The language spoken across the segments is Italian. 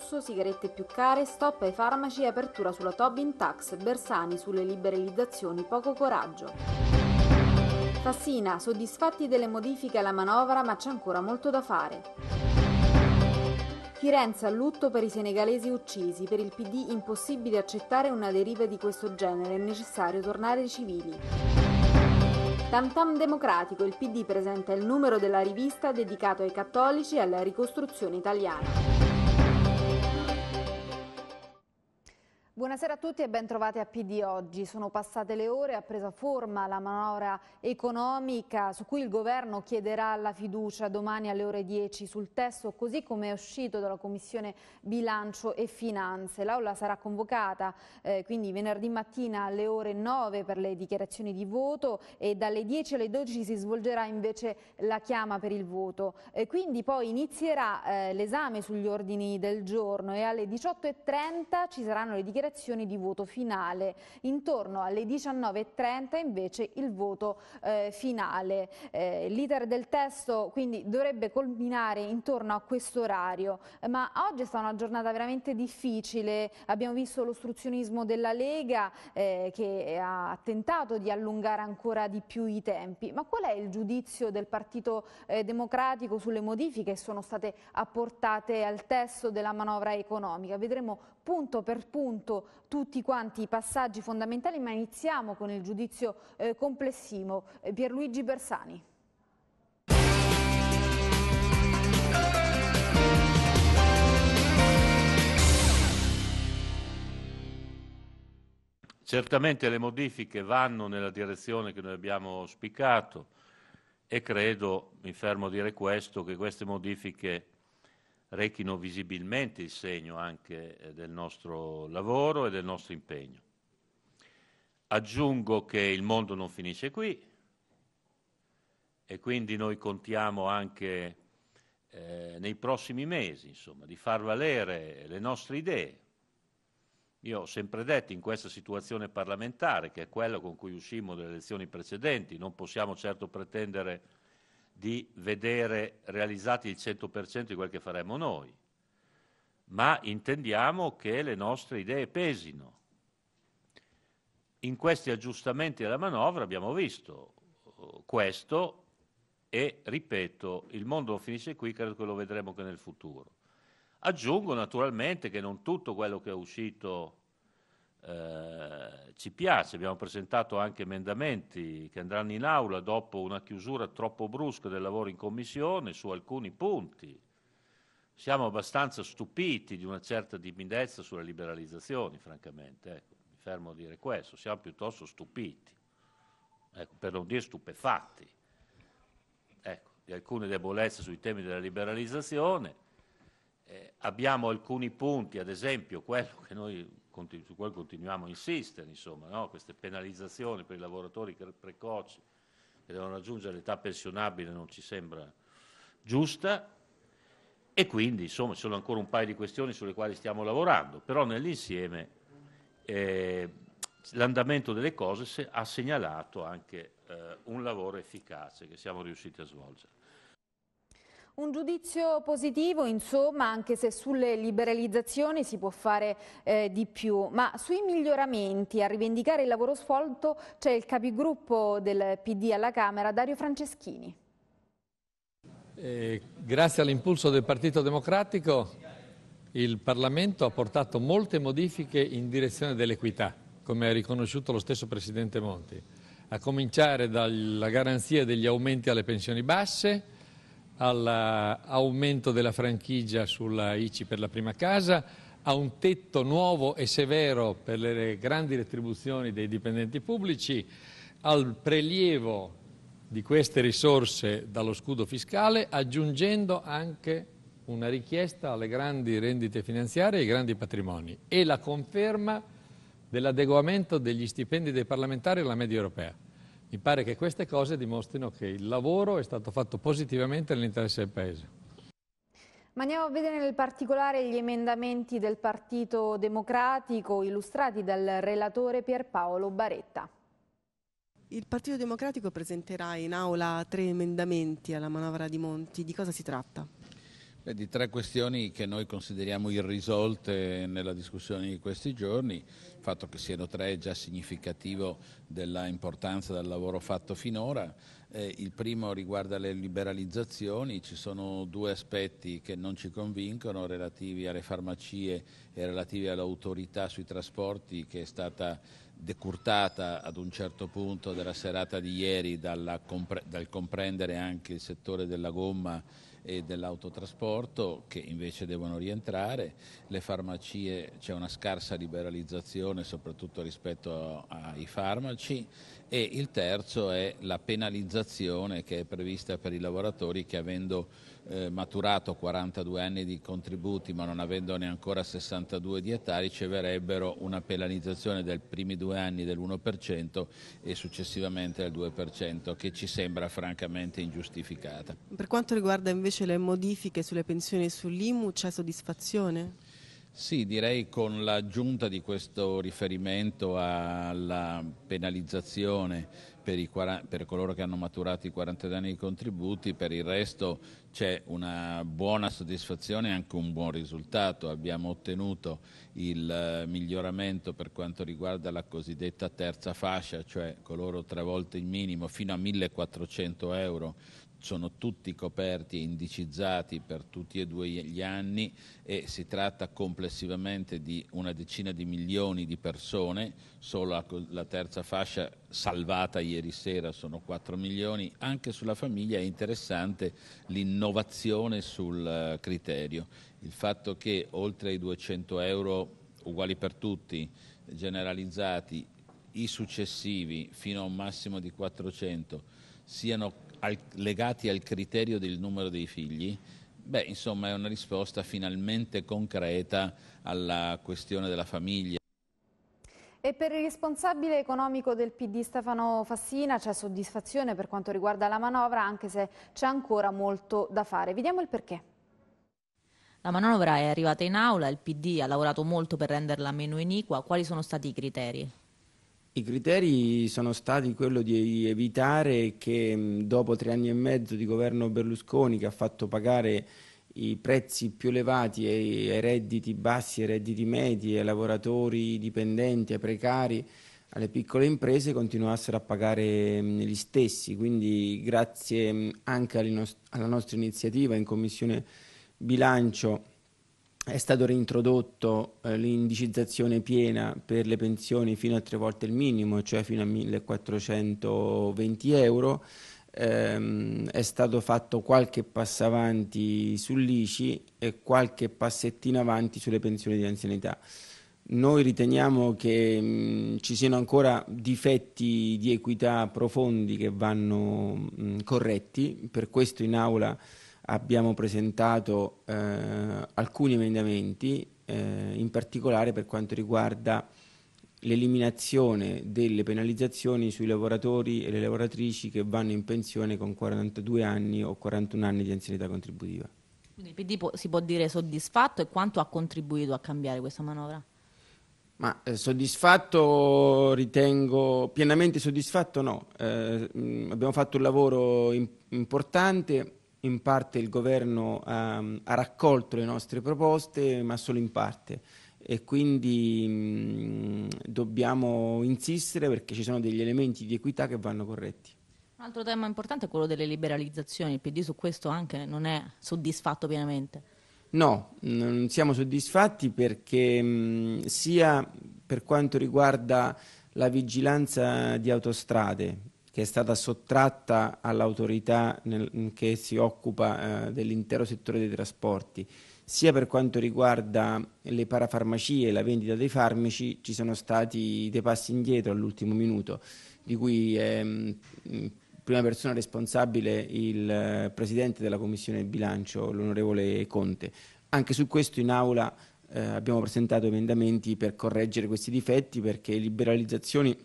lusso, sigarette più care, stop ai farmaci e apertura sulla Tobin Tax, Bersani sulle liberalizzazioni, poco coraggio. Fassina, soddisfatti delle modifiche alla manovra ma c'è ancora molto da fare. Firenze a lutto per i senegalesi uccisi, per il PD impossibile accettare una deriva di questo genere, è necessario tornare civili. Tantam Democratico, il PD presenta il numero della rivista dedicato ai cattolici e alla ricostruzione italiana. Buonasera a tutti e ben trovati a PD oggi. Sono passate le ore, ha preso forma la manovra economica su cui il governo chiederà la fiducia domani alle ore 10 sul testo, così come è uscito dalla Commissione Bilancio e Finanze. L'Aula sarà convocata eh, quindi venerdì mattina alle ore 9 per le dichiarazioni di voto e dalle 10 alle 12 si svolgerà invece la chiama per il voto. E eh, quindi poi inizierà eh, l'esame sugli ordini del giorno e alle 18.30 ci saranno le dichiarazioni dichiarazioni di voto finale. Intorno alle 19.30 invece il voto eh, finale. Eh, L'iter del testo quindi dovrebbe culminare intorno a questo orario, ma oggi è stata una giornata veramente difficile, abbiamo visto l'ostruzionismo della Lega eh, che ha tentato di allungare ancora di più i tempi, ma qual è il giudizio del Partito eh, Democratico sulle modifiche che sono state apportate al testo della manovra economica? Vedremo punto per punto tutti quanti i passaggi fondamentali, ma iniziamo con il giudizio eh, complessivo. Eh, Pierluigi Bersani. Certamente le modifiche vanno nella direzione che noi abbiamo auspicato e credo, mi fermo a dire questo, che queste modifiche rechino visibilmente il segno anche eh, del nostro lavoro e del nostro impegno. Aggiungo che il mondo non finisce qui e quindi noi contiamo anche eh, nei prossimi mesi, insomma, di far valere le nostre idee. Io ho sempre detto in questa situazione parlamentare, che è quella con cui uscimmo dalle elezioni precedenti, non possiamo certo pretendere di vedere realizzati il 100% di quel che faremo noi, ma intendiamo che le nostre idee pesino. In questi aggiustamenti alla manovra abbiamo visto eh, questo e, ripeto, il mondo non finisce qui, credo che lo vedremo anche nel futuro. Aggiungo naturalmente che non tutto quello che è uscito eh, ci piace, abbiamo presentato anche emendamenti che andranno in aula dopo una chiusura troppo brusca del lavoro in commissione su alcuni punti. Siamo abbastanza stupiti di una certa timidezza sulle liberalizzazioni, francamente. Ecco, mi fermo a dire questo, siamo piuttosto stupiti, ecco, per non dire stupefatti, ecco, di alcune debolezze sui temi della liberalizzazione. Eh, abbiamo alcuni punti, ad esempio quello che noi su cui continuiamo a insistere, insomma, no? queste penalizzazioni per i lavoratori precoci che devono raggiungere l'età pensionabile non ci sembra giusta e quindi insomma ci sono ancora un paio di questioni sulle quali stiamo lavorando, però nell'insieme eh, l'andamento delle cose ha segnalato anche eh, un lavoro efficace che siamo riusciti a svolgere. Un giudizio positivo, insomma, anche se sulle liberalizzazioni si può fare eh, di più, ma sui miglioramenti a rivendicare il lavoro svolto c'è il capigruppo del PD alla Camera, Dario Franceschini. Eh, grazie all'impulso del Partito Democratico il Parlamento ha portato molte modifiche in direzione dell'equità, come ha riconosciuto lo stesso Presidente Monti, a cominciare dalla garanzia degli aumenti alle pensioni basse, all'aumento eh, della franchigia sulla ICI per la prima casa, a un tetto nuovo e severo per le grandi retribuzioni dei dipendenti pubblici, al prelievo di queste risorse dallo scudo fiscale, aggiungendo anche una richiesta alle grandi rendite finanziarie e ai grandi patrimoni e la conferma dell'adeguamento degli stipendi dei parlamentari alla media europea. Mi pare che queste cose dimostrino che il lavoro è stato fatto positivamente nell'interesse del Paese. Ma andiamo a vedere nel particolare gli emendamenti del Partito Democratico illustrati dal relatore Pierpaolo Baretta. Il Partito Democratico presenterà in aula tre emendamenti alla manovra di Monti. Di cosa si tratta? Beh, di tre questioni che noi consideriamo irrisolte nella discussione di questi giorni il fatto che siano tre è già significativo della importanza del lavoro fatto finora. Eh, il primo riguarda le liberalizzazioni, ci sono due aspetti che non ci convincono relativi alle farmacie e relativi all'autorità sui trasporti che è stata decurtata ad un certo punto della serata di ieri compre- dal comprendere anche il settore della gomma e dell'autotrasporto che invece devono rientrare, le farmacie c'è una scarsa liberalizzazione soprattutto rispetto ai farmaci e il terzo è la penalizzazione che è prevista per i lavoratori che avendo eh, maturato 42 anni di contributi ma non avendone ancora 62 di età riceverebbero una penalizzazione dei primi due anni dell'1% e successivamente del 2% che ci sembra francamente ingiustificata. Per quanto riguarda invece le modifiche sulle pensioni e sull'IMU c'è soddisfazione? Sì, direi con l'aggiunta di questo riferimento alla penalizzazione per, i, per, coloro che hanno maturato i 40 anni di contributi, per il resto c'è una buona soddisfazione e anche un buon risultato. Abbiamo ottenuto il eh, miglioramento per quanto riguarda la cosiddetta terza fascia, cioè coloro tre volte il minimo fino a 1.400 euro sono tutti coperti e indicizzati per tutti e due gli anni e si tratta complessivamente di una decina di milioni di persone, solo la terza fascia salvata ieri sera sono 4 milioni, anche sulla famiglia è interessante l'innovazione sul eh, criterio, il fatto che oltre ai 200 euro uguali per tutti, generalizzati, i successivi fino a un massimo di 400 siano al, legati al criterio del numero dei figli? Beh, insomma, è una risposta finalmente concreta alla questione della famiglia. E per il responsabile economico del PD Stefano Fassina c'è soddisfazione per quanto riguarda la manovra, anche se c'è ancora molto da fare. Vediamo il perché. La manovra è arrivata in aula, il PD ha lavorato molto per renderla meno iniqua. Quali sono stati i criteri? I criteri sono stati quello di evitare che dopo tre anni e mezzo di governo Berlusconi che ha fatto pagare i prezzi più elevati ai, redditi bassi, ai redditi medi, ai lavoratori dipendenti, ai precari, alle piccole imprese continuassero a pagare gli stessi. Quindi grazie anche alla nostra iniziativa in Commissione Bilancio è stato reintrodotto eh, l'indicizzazione piena per le pensioni fino a tre volte il minimo, cioè fino a 1420 euro. Ehm, è stato fatto qualche passo avanti sull'ICI e qualche passettino avanti sulle pensioni di anzianità. Noi riteniamo che mh, mm, ci siano ancora difetti di equità profondi che vanno mh, mm, corretti, per questo in aula abbiamo presentato eh, alcuni emendamenti, eh, in particolare per quanto riguarda l'eliminazione delle penalizzazioni sui lavoratori e le lavoratrici che vanno in pensione con 42 anni o 41 anni di anzianità contributiva. Quindi il PD può, si può dire soddisfatto e quanto ha contribuito a cambiare questa manovra? Ma eh, soddisfatto ritengo, pienamente soddisfatto no. Eh, mh, abbiamo fatto un lavoro in, importante, in parte il governo ha, ehm, ha raccolto le nostre proposte, ma solo in parte e quindi mh, mm, dobbiamo insistere perché ci sono degli elementi di equità che vanno corretti. Un altro tema importante è quello delle liberalizzazioni, il PD su questo anche non è soddisfatto pienamente. No, non siamo soddisfatti perché mh, mm, sia per quanto riguarda la vigilanza di autostrade, che è stata sottratta all'autorità nel, mm, che si occupa eh, dell'intero settore dei trasporti. Sia per quanto riguarda le parafarmacie e la vendita dei farmaci ci sono stati dei passi indietro all'ultimo minuto, di cui è mh, mm, prima persona responsabile il eh, Presidente della Commissione Bilancio, l'onorevole Conte. Anche su questo in aula eh, abbiamo presentato emendamenti per correggere questi difetti perché liberalizzazioni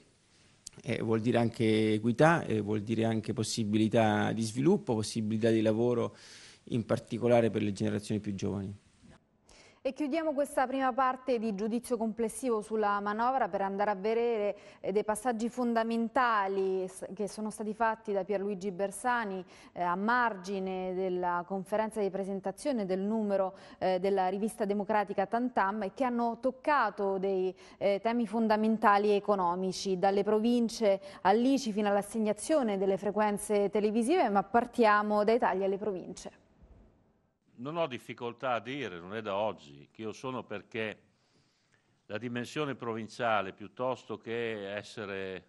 eh, vuol dire anche equità, eh, vuol dire anche possibilità di sviluppo, possibilità di lavoro in particolare per le generazioni più giovani. E chiudiamo questa prima parte di giudizio complessivo sulla manovra per andare a vedere eh, dei passaggi fondamentali che sono stati fatti da Pierluigi Bersani eh, a margine della conferenza di presentazione del numero eh, della rivista democratica Tantam e che hanno toccato dei temi fondamentali economici, dalle province all'ICI fino all'assegnazione delle frequenze televisive, ma partiamo dai tagli alle province non ho difficoltà a dire, non è da oggi, che io sono perché la dimensione provinciale piuttosto che essere,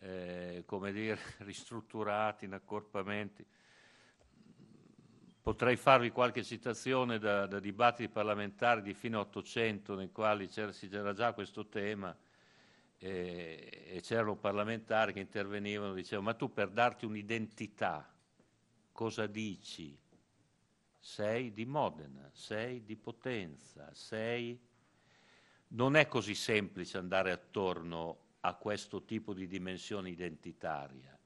eh, come dire, ristrutturati in accorpamenti, potrei farvi qualche citazione da, da dibattiti parlamentari di fine 800 nei quali c'era, c'era già questo tema eh, e c'erano parlamentari che intervenivano e dicevano ma tu per darti un'identità cosa dici? sei di Modena, sei di Potenza, sei... Non è così semplice andare attorno a questo tipo di dimensione identitaria.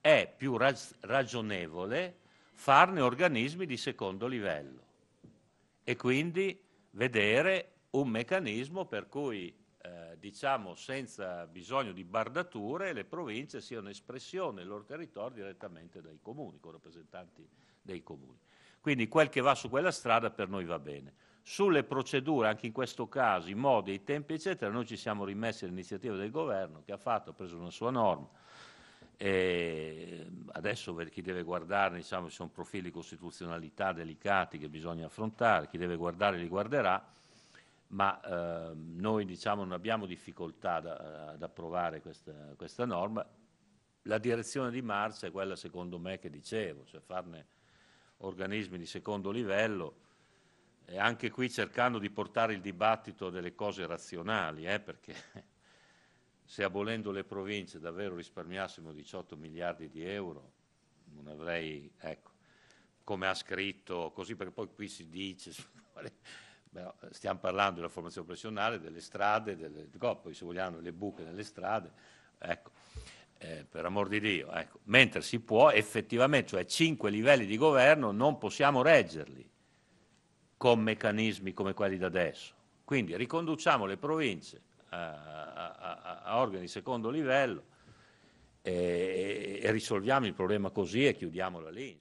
È più raz- ragionevole farne organismi di secondo livello e quindi vedere un meccanismo per cui, eh, diciamo, senza bisogno di bardature, le province siano espressione del loro territorio direttamente dai comuni, con rappresentanti dei comuni. Quindi quel che va su quella strada per noi va bene. Sulle procedure, anche in questo caso, i modi, i tempi, eccetera, noi ci siamo rimessi all'iniziativa del governo che ha fatto, ha preso una sua norma. E adesso per chi deve guardare, diciamo, ci sono profili di costituzionalità delicati che bisogna affrontare, chi deve guardare li guarderà, ma eh, noi diciamo, non abbiamo difficoltà da, ad approvare questa, questa norma. La direzione di marcia è quella, secondo me, che dicevo, cioè farne organismi di secondo livello, e anche qui cercando di portare il dibattito a delle cose razionali, eh, perché se abolendo le province davvero risparmiassimo 18 miliardi di euro, non avrei, ecco, come ha scritto, così perché poi qui si dice, stiamo parlando della formazione professionale, delle strade, delle, poi se vogliamo le buche nelle strade, ecco eh, per amor di Dio, ecco. mentre si può effettivamente, cioè cinque livelli di governo non possiamo reggerli con meccanismi come quelli da adesso. Quindi riconduciamo le province a, a, a, a organi di secondo livello e, e risolviamo il problema così e chiudiamola lì.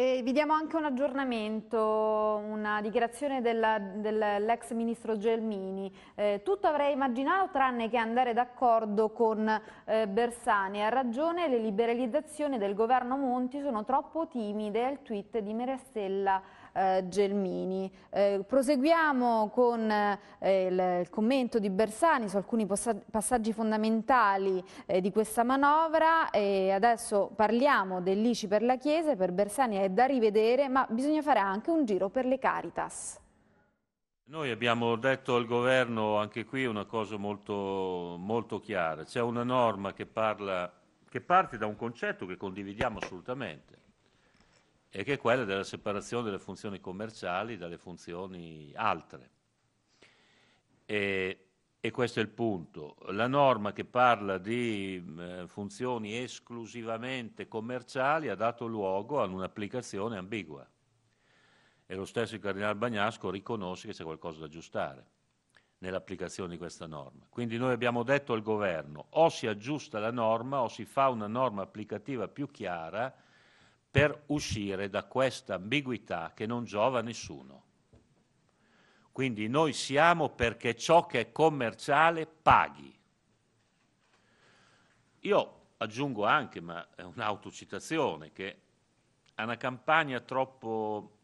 E vi diamo anche un aggiornamento, una dichiarazione dell'ex dell ministro Gelmini. Eh, tutto avrei immaginato tranne che andare d'accordo con eh, Bersani. Ha ragione, le liberalizzazioni del governo Monti sono troppo timide, è il tweet di Merestella eh, Gelmini. Eh, proseguiamo con eh, il, commento di Bersani su alcuni passaggi fondamentali di questa manovra e adesso parliamo dell'ICI per la Chiesa, per Bersani è da rivedere ma bisogna fare anche un giro per le Caritas. Noi abbiamo detto al governo anche qui una cosa molto, molto chiara, c'è una norma che, parla, che parte da un concetto che condividiamo assolutamente, e che è quella della separazione delle funzioni commerciali dalle funzioni altre. E, e questo è il punto. La norma che parla di eh, funzioni esclusivamente commerciali ha dato luogo ad un'applicazione ambigua e lo stesso il Cardinale Bagnasco riconosce che c'è qualcosa da aggiustare nell'applicazione di questa norma. Quindi noi abbiamo detto al governo o si aggiusta la norma o si fa una norma applicativa più chiara per uscire da questa ambiguità che non giova a nessuno. Quindi noi siamo perché ciò che è commerciale paghi. Io aggiungo anche, ma è un'autocitazione, che a una campagna troppo,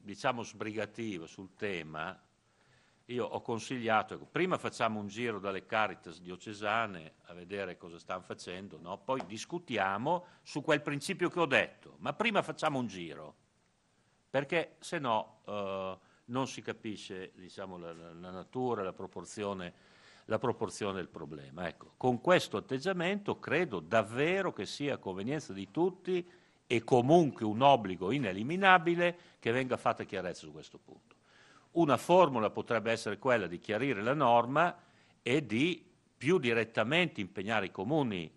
diciamo, sbrigativa sul tema, io ho consigliato, ecco, prima facciamo un giro dalle Caritas diocesane a vedere cosa stanno facendo, no? poi discutiamo su quel principio che ho detto, ma prima facciamo un giro, perché se no eh, non si capisce diciamo, la, la, natura, la proporzione, la proporzione del problema. Ecco, con questo atteggiamento credo davvero che sia a convenienza di tutti e comunque un obbligo ineliminabile che venga fatta chiarezza su questo punto. Una formula potrebbe essere quella di chiarire la norma e di più direttamente impegnare i comuni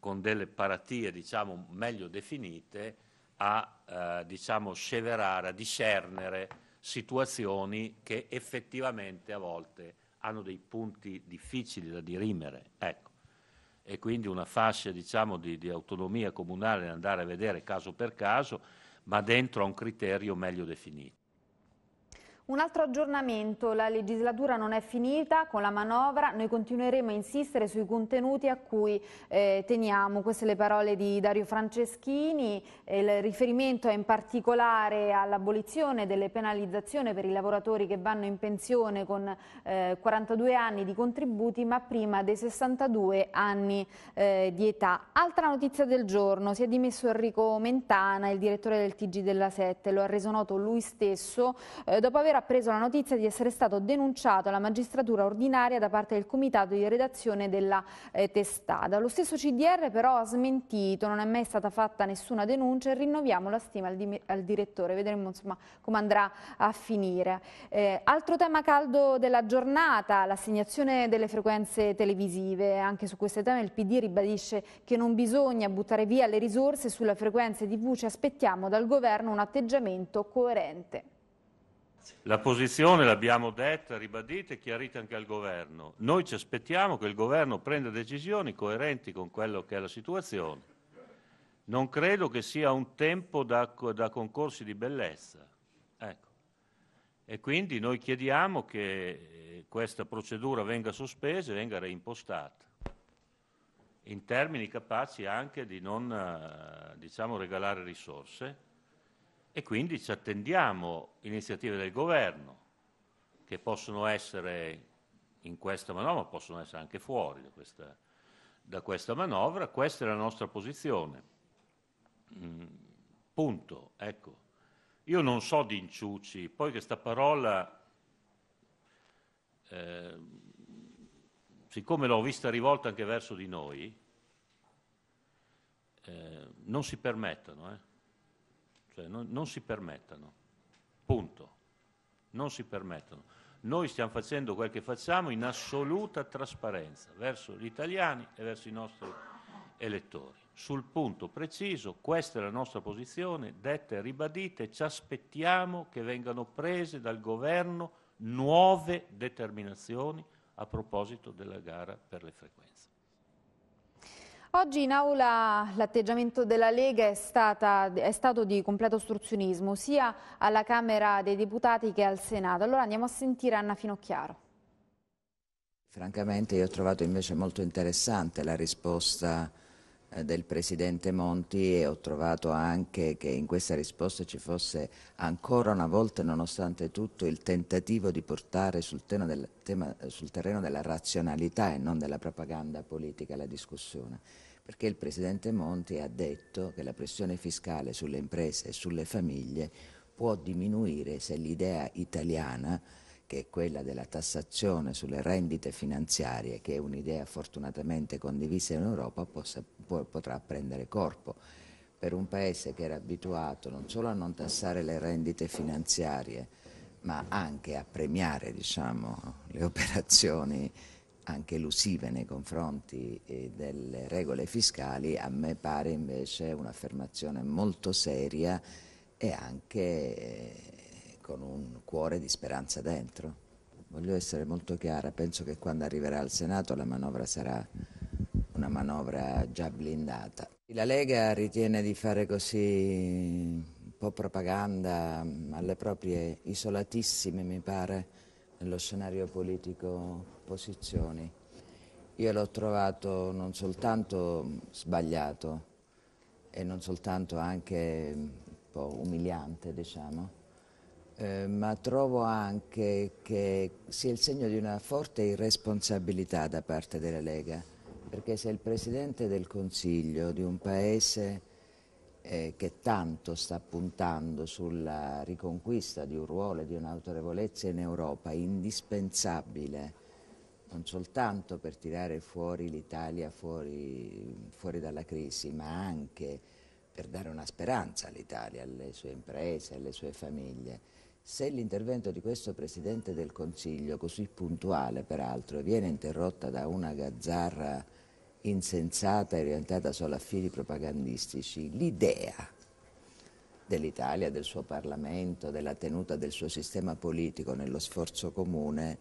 con delle paratie diciamo, meglio definite a eh, diciamo, sceverare, a discernere situazioni che effettivamente a volte hanno dei punti difficili da dirimere. Ecco. E quindi una fascia diciamo, di, di autonomia comunale andare a vedere caso per caso ma dentro a un criterio meglio definito. Un altro aggiornamento, la legislatura non è finita con la manovra, noi continueremo a insistere sui contenuti a cui eh, teniamo, queste le parole di Dario Franceschini, eh, il riferimento è in particolare all'abolizione delle penalizzazioni per i lavoratori che vanno in pensione con eh, 42 anni di contributi ma prima dei 62 anni eh, di età. Altra notizia del giorno, si è dimesso Enrico Mentana, il direttore del TG della Sette, lo ha reso noto lui stesso eh, dopo aver aver appreso la notizia di essere stato denunciato alla magistratura ordinaria da parte del comitato di redazione della eh, testata. Lo stesso CDR però ha smentito, non è mai stata fatta nessuna denuncia e rinnoviamo la stima al, di al direttore, vedremo insomma, come andrà a finire. Eh, altro tema caldo della giornata, l'assegnazione delle frequenze televisive, anche su questo tema il PD ribadisce che non bisogna buttare via le risorse sulle frequenze TV, ci aspettiamo dal governo un atteggiamento coerente. La posizione l'abbiamo detta, ribadita e chiarita anche al Governo. Noi ci aspettiamo che il Governo prenda decisioni coerenti con quello che è la situazione. Non credo che sia un tempo da, da concorsi di bellezza. Ecco. E quindi noi chiediamo che eh, questa procedura venga sospesa e venga reimpostata in termini capaci anche di non eh, diciamo, regalare risorse e quindi ci attendiamo iniziative del governo che possono essere in questa manovra, possono essere anche fuori da questa, da questa manovra, questa è la nostra posizione. Mm, punto, ecco. Io non so di inciuci, poi questa parola, eh, siccome l'ho vista rivolta anche verso di noi, eh, non si permettono. eh. Cioè, non, non si permettano, punto. Non si permettono. Noi stiamo facendo quel che facciamo in assoluta trasparenza verso gli italiani e verso i nostri elettori. Sul punto preciso, questa è la nostra posizione, detta e ribadita, e ci aspettiamo che vengano prese dal governo nuove determinazioni a proposito della gara per le frequenze. Oggi in aula l'atteggiamento della Lega è, stata, è, stato di completo ostruzionismo sia alla Camera dei Deputati che al Senato. Allora andiamo a sentire Anna Finocchiaro. Francamente io ho trovato invece molto interessante la risposta eh, del Presidente Monti e ho trovato anche che in questa risposta ci fosse ancora una volta, nonostante tutto, il tentativo di portare sul, del, tema, eh, sul terreno della razionalità e non della propaganda politica la discussione. Perché il Presidente Monti ha detto che la pressione fiscale sulle imprese e sulle famiglie può diminuire se l'idea italiana che è quella della tassazione sulle rendite finanziarie, che è un'idea fortunatamente condivisa in Europa, possa, può, potrà prendere corpo. Per un Paese che era abituato non solo a non tassare le rendite finanziarie, ma anche a premiare diciamo, le operazioni anche elusive nei confronti eh, delle regole fiscali, a me pare invece un'affermazione molto seria e anche eh, con un cuore di speranza dentro. Voglio essere molto chiara, penso che quando arriverà al Senato la manovra sarà una manovra già blindata. La Lega ritiene di fare così un po' propaganda alle proprie isolatissime, mi pare, nello scenario politico posizioni. Io l'ho trovato non soltanto sbagliato e non soltanto anche un po' umiliante, diciamo eh, ma trovo anche che sia il segno di una forte irresponsabilità da parte della Lega, perché se il Presidente del Consiglio di un Paese eh, che tanto sta puntando sulla riconquista di un ruolo e di un'autorevolezza in Europa indispensabile, non soltanto per tirare fuori l'Italia fuori, fuori dalla crisi, ma anche per dare una speranza all'Italia, alle sue imprese, alle sue famiglie se l'intervento di questo Presidente del Consiglio, così puntuale peraltro, viene interrotta da una gazzarra insensata e orientata solo a fili propagandistici, l'idea dell'Italia, del suo Parlamento, della tenuta del suo sistema politico nello sforzo comune,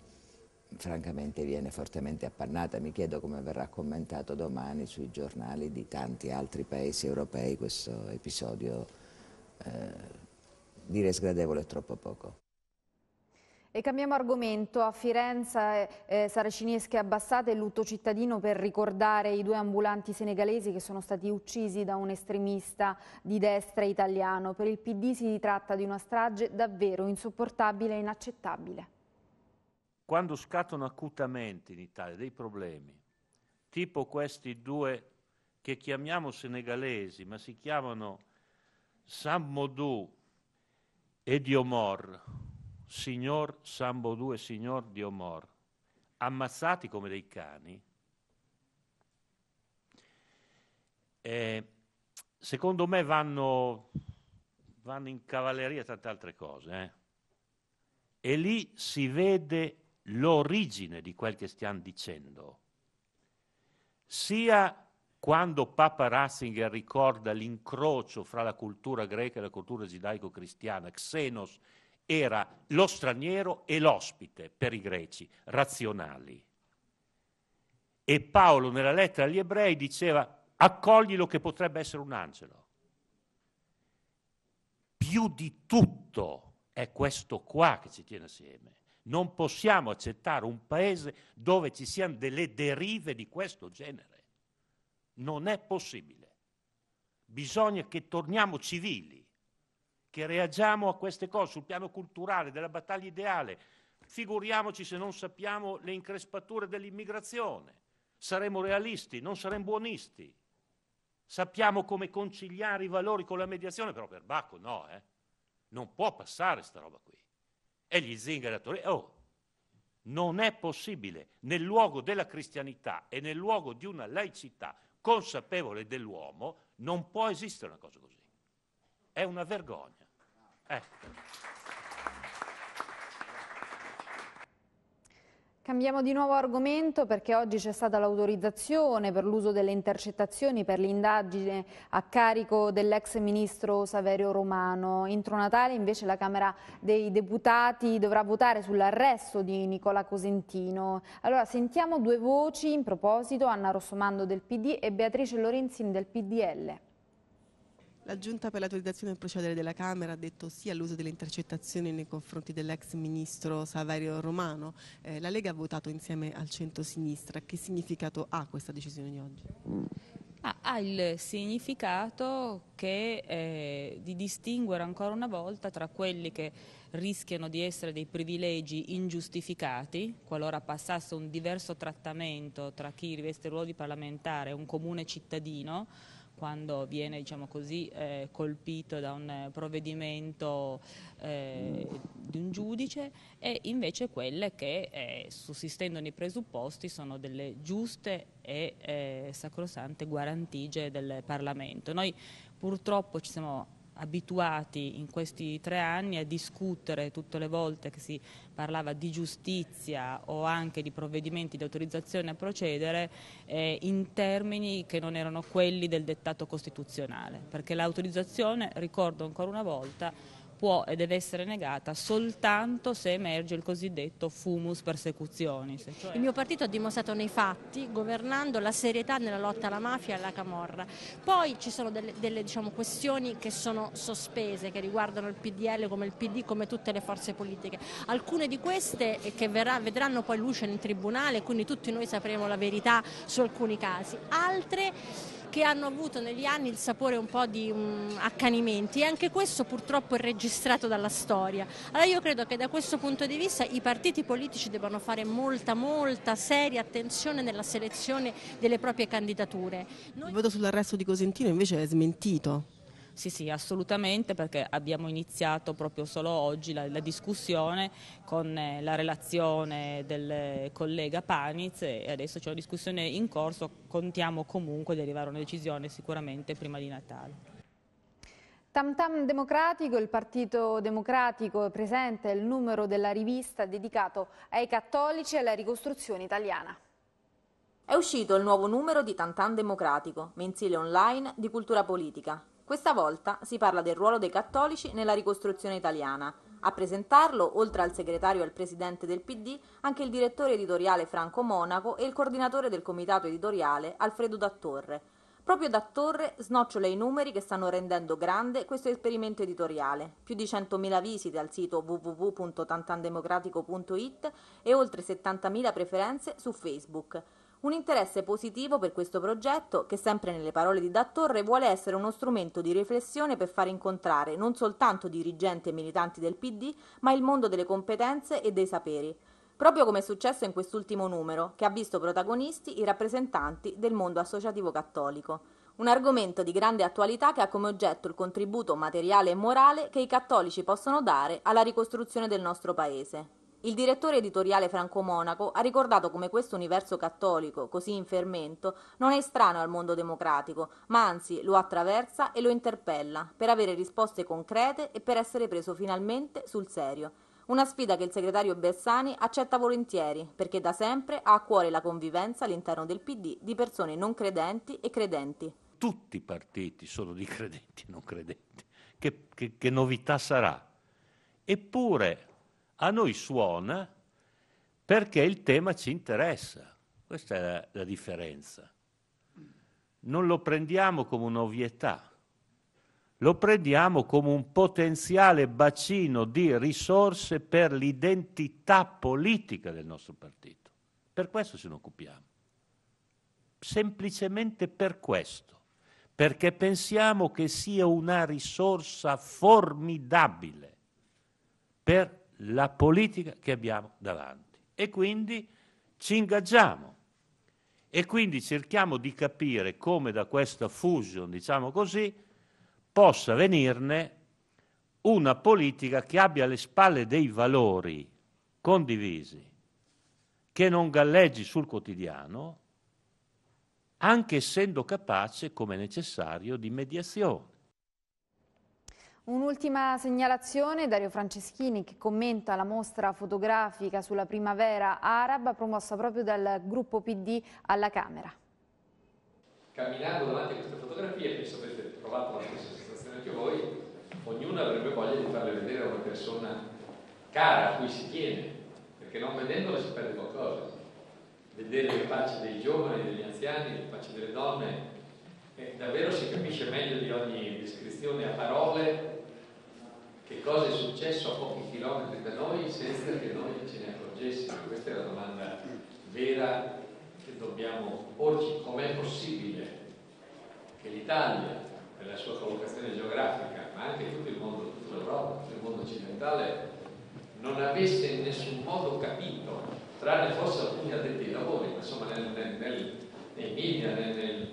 francamente viene fortemente appannata. Mi chiedo come verrà commentato domani sui giornali di tanti altri paesi europei questo episodio eh, dire sgradevole è troppo poco. E cambiamo argomento. A Firenze eh, eh Saracinesche abbassate il lutto cittadino per ricordare i due ambulanti senegalesi che sono stati uccisi da un estremista di destra italiano. Per il PD si tratta di una strage davvero insopportabile e inaccettabile. Quando scattano acutamente in Italia dei problemi, tipo questi due che chiamiamo senegalesi, ma si chiamano Sam Modou e Diomor, signor Sambo e signor Diomor, ammazzati come dei cani, eh, secondo me vanno, vanno, in cavalleria tante altre cose. Eh? E lì si vede l'origine di quel che stiamo dicendo, sia quando Papa Ratzinger ricorda l'incrocio fra la cultura greca e la cultura giudaico-cristiana, Xenos era lo straniero e l'ospite per i greci razionali. E Paolo nella lettera agli ebrei diceva accoglilo che potrebbe essere un angelo. Più di tutto è questo qua che ci tiene assieme. Non possiamo accettare un paese dove ci siano delle derive di questo genere. Non è possibile. Bisogna che torniamo civili, che reagiamo a queste cose sul piano culturale, della battaglia ideale. Figuriamoci se non sappiamo le increspature dell'immigrazione. Saremo realisti, non saremo buonisti. Sappiamo come conciliare i valori con la mediazione, però per Bacco no, eh? Non può passare sta roba qui. E gli zingari a Torino, oh, non è possibile nel luogo della cristianità e nel luogo di una laicità consapevole dell'uomo, non può esistere una cosa così. È una vergogna. Ecco. Cambiamo di nuovo argomento perché oggi c'è stata l'autorizzazione per l'uso delle intercettazioni per l'indagine a carico dell'ex ministro Saverio Romano. Entro Natale invece la Camera dei Deputati dovrà votare sull'arresto di Nicola Cosentino. Allora sentiamo due voci in proposito, Anna Rossomando del PD e Beatrice Lorenzin del PDL. La Giunta per l'autorizzazione del procedere della Camera ha detto sì all'uso delle intercettazioni nei confronti dell'ex ministro Saverio Romano. Eh, la Lega ha votato insieme al centro-sinistra. Che significato ha questa decisione di oggi? Ah, ha il significato che, eh, di distinguere ancora una volta tra quelli che rischiano di essere dei privilegi ingiustificati, qualora passasse un diverso trattamento tra chi riveste il ruolo di parlamentare e un comune cittadino, quando viene diciamo così, eh, colpito da un provvedimento eh, di un giudice e invece quelle che eh, sussistendo nei presupposti sono delle giuste e eh, sacrosante guarantigie del Parlamento. Noi purtroppo ci siamo abituati in questi tre anni a discutere tutte le volte che si parlava di giustizia o anche di provvedimenti di autorizzazione a procedere eh, in termini che non erano quelli del dettato costituzionale, perché l'autorizzazione, ricordo ancora una volta, può e deve essere negata soltanto se emerge il cosiddetto fumus persecutionis. Cioè il mio partito ha dimostrato nei fatti, governando, la serietà nella lotta alla mafia e alla camorra. Poi ci sono delle, delle diciamo, questioni che sono sospese, che riguardano il PDL come il PD, come tutte le forze politiche. Alcune di queste eh, che verrà, vedranno poi luce nel Tribunale, quindi tutti noi sapremo la verità su alcuni casi. Altre che hanno avuto negli anni il sapore un po' di um, accanimenti e anche questo purtroppo è registrato dalla storia. Allora io credo che da questo punto di vista i partiti politici debbano fare molta, molta seria attenzione nella selezione delle proprie candidature. Noi... Il voto sull'arresto di Cosentino invece è smentito. Sì, sì, assolutamente perché abbiamo iniziato proprio solo oggi la, la discussione con eh, la relazione del collega Paniz e adesso c'è una discussione in corso, contiamo comunque di arrivare a una decisione sicuramente prima di Natale. Tam Tam Democratico, il Partito Democratico presente il numero della rivista dedicato ai cattolici e alla ricostruzione italiana. È uscito il nuovo numero di Tantan Democratico, mensile online di cultura politica, questa volta si parla del ruolo dei cattolici nella ricostruzione italiana. A presentarlo, oltre al segretario e al presidente del PD, anche il direttore editoriale Franco Monaco e il coordinatore del comitato editoriale Alfredo Dattorre. Proprio Dattorre snocciola i numeri che stanno rendendo grande questo esperimento editoriale. Più di 100.000 visite al sito www.tantandemocratico.it e oltre 70.000 preferenze su Facebook. Un interesse positivo per questo progetto che sempre nelle parole di Dattorre vuole essere uno strumento di riflessione per far incontrare non soltanto dirigenti e militanti del PD, ma il mondo delle competenze e dei saperi proprio come è successo in quest'ultimo numero, che ha visto protagonisti i rappresentanti del mondo associativo cattolico. Un argomento di grande attualità che ha come oggetto il contributo materiale e morale che i cattolici possono dare alla ricostruzione del nostro Paese. Il direttore editoriale Franco Monaco ha ricordato come questo universo cattolico, così in fermento, non è strano al mondo democratico, ma anzi lo attraversa e lo interpella per avere risposte concrete e per essere preso finalmente sul serio. Una sfida che il segretario Bersani accetta volentieri, perché da sempre ha a cuore la convivenza all'interno del PD di persone non credenti e credenti. Tutti i partiti sono di credenti e non credenti. Che, che, che novità sarà? Eppure a noi suona perché il tema ci interessa. Questa è la, la differenza. Non lo prendiamo come un'ovvietà, lo prendiamo come un potenziale bacino di risorse per l'identità politica del nostro partito. Per questo ce ne occupiamo. Semplicemente per questo, perché pensiamo che sia una risorsa formidabile per la politica che abbiamo davanti. E quindi ci ingaggiamo e quindi cerchiamo di capire come da questa fusion, diciamo così, possa venirne una politica che abbia alle spalle dei valori condivisi, che non galleggi sul quotidiano, anche essendo capace, come necessario, di mediazione Un'ultima segnalazione, Dario Franceschini che commenta la mostra fotografica sulla primavera araba promossa proprio dal gruppo PD alla Camera. Camminando davanti a queste fotografie, penso avete provato la stessa sensazione anche voi, ognuno avrebbe voglia di farle vedere a una persona cara, a cui si tiene, perché non vedendola si perde qualcosa. Vedere le facce dei giovani, degli anziani, le facce delle donne, davvero si capisce meglio di ogni descrizione a parole che cosa è successo a pochi chilometri da noi senza che noi ce ne accorgessimo. Questa è la domanda vera che dobbiamo porci. Com'è possibile che l'Italia, per la sua collocazione geografica, ma anche tutto il mondo, tutta l'Europa, tutto il mondo occidentale, non avesse in nessun modo capito, tranne forse alcuni addetti ai lavori, ma insomma nel, nel, nel, nei media, nel,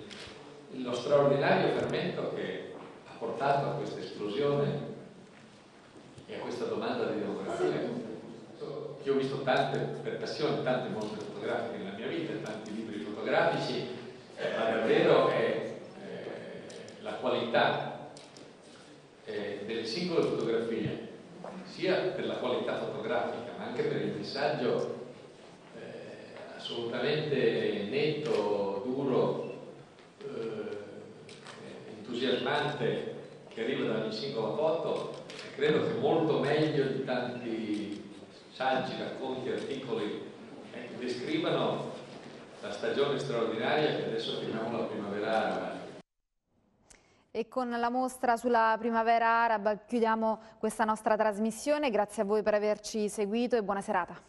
lo straordinario fermento che ha portato a questa esplosione e a questa domanda di democrazia che ho visto tante per passione, tante mostre fotografiche nella mia vita, tanti libri fotografici, eh, ma davvero è, è eh, la qualità è, eh, delle singole fotografie, sia per la qualità fotografica, ma anche per il messaggio eh, assolutamente netto, duro, entusiasmante che arriva da ogni singola foto e credo che molto meglio di tanti saggi, racconti, articoli che eh, descrivano la stagione straordinaria che adesso chiamiamo la primavera araba. E con la mostra sulla primavera araba chiudiamo questa nostra trasmissione. Grazie a voi per averci seguito e buona serata.